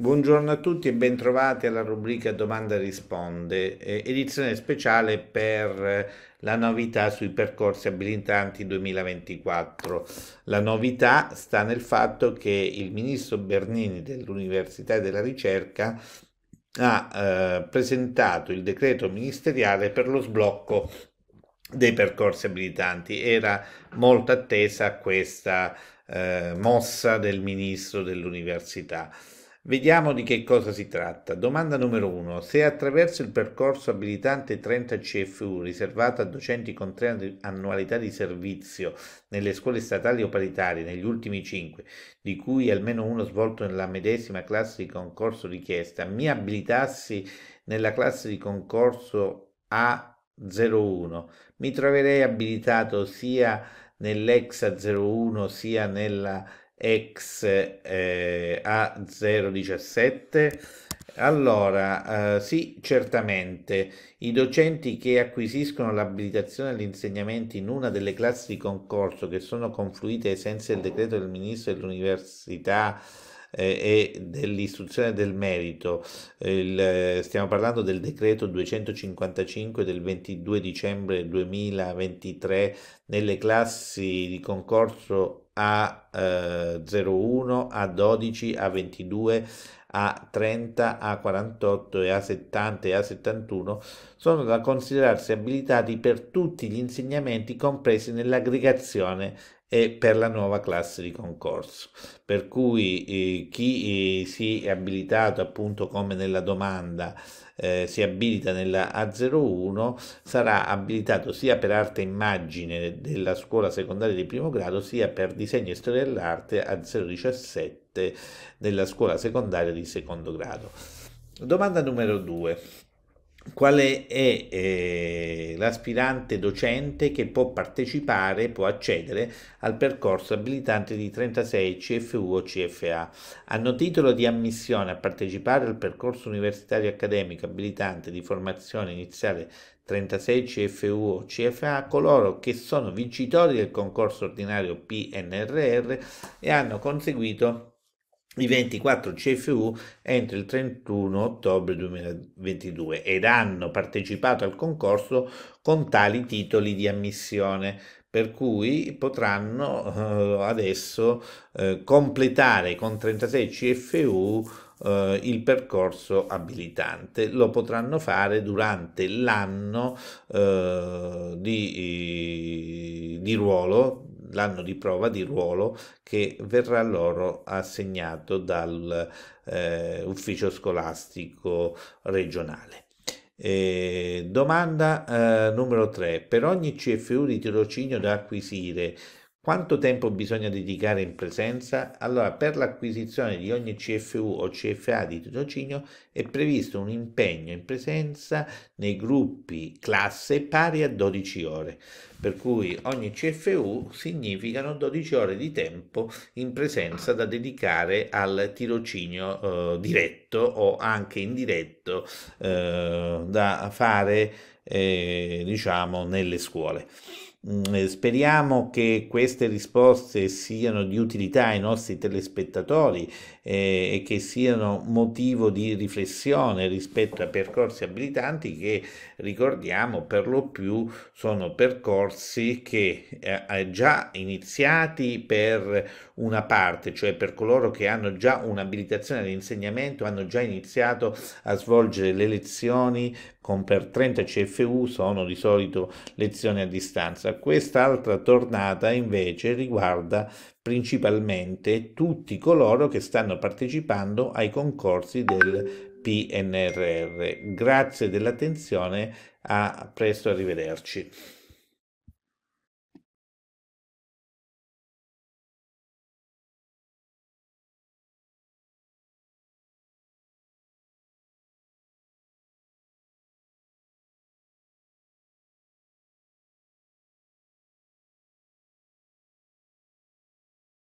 Buongiorno a tutti e bentrovati alla rubrica Domanda Risponde, eh, edizione speciale per eh, la novità sui percorsi abilitanti 2024. La novità sta nel fatto che il ministro Bernini dell'Università e della Ricerca ha eh, presentato il decreto ministeriale per lo sblocco dei percorsi abilitanti. Era molto attesa questa eh, mossa del ministro dell'Università. Vediamo di che cosa si tratta. Domanda numero 1. Se attraverso il percorso abilitante 30 CFU riservato a docenti con tre annualità di servizio nelle scuole statali o paritarie negli ultimi 5, di cui almeno uno svolto nella medesima classe di concorso richiesta, mi abilitassi nella classe di concorso A01, mi troverei abilitato sia nell'EXA 01 sia nella eh, a 017 Allora, eh, sì, certamente, i docenti che acquisiscono l'abilitazione all'insegnamento in una delle classi di concorso che sono confluite ai sensi del decreto del Ministro dell'Università eh, e dell'istruzione del merito, il, eh, stiamo parlando del decreto 255 del 22 dicembre 2023 nelle classi di concorso a eh, 01, a 12, a 22, a 30, a 48 e a 70 e a 71 sono da considerarsi abilitati per tutti gli insegnamenti compresi nell'aggregazione e per la nuova classe di concorso. Per cui eh, chi eh, si è abilitato appunto come nella domanda eh, si abilita nella A01 sarà abilitato sia per arte e immagine della scuola secondaria di primo grado sia per disegno e storia dell'arte A017 della scuola secondaria di secondo grado. Domanda numero 2 qual è, eh, l'aspirante docente che può partecipare, può accedere al percorso abilitante di 36 CFU o CFA. Hanno titolo di ammissione a partecipare al percorso universitario accademico abilitante di formazione iniziale 36 CFU o CFA coloro che sono vincitori del concorso ordinario PNRR e hanno conseguito i 24 CFU entro il 31 ottobre 2022 ed hanno partecipato al concorso con tali titoli di ammissione per cui potranno eh, adesso eh, completare con 36 CFU eh, il percorso abilitante. Lo potranno fare durante l'anno eh, di, di ruolo l'anno di prova di ruolo che verrà loro assegnato dall'ufficio eh, scolastico regionale. E domanda eh, numero 3. Per ogni CFU di tirocinio da acquisire quanto tempo bisogna dedicare in presenza? Allora, per l'acquisizione di ogni CFU o CFA di tirocinio è previsto un impegno in presenza nei gruppi classe pari a 12 ore, per cui ogni CFU significano 12 ore di tempo in presenza da dedicare al tirocinio eh, diretto o anche indiretto eh, da fare, eh, diciamo, nelle scuole. Mm, eh, speriamo che queste risposte siano di utilità ai nostri telespettatori eh, e che siano motivo di riflessione rispetto a percorsi abilitanti che ricordiamo per lo più sono percorsi che eh, già iniziati per una parte, cioè per coloro che hanno già un'abilitazione all'insegnamento, hanno già iniziato a svolgere le lezioni con per 30 CFU sono di solito lezioni a distanza tornata. Quest'altra tornata invece riguarda principalmente tutti coloro che stanno partecipando ai concorsi del PNRR. Grazie dell'attenzione, a presto, arrivederci.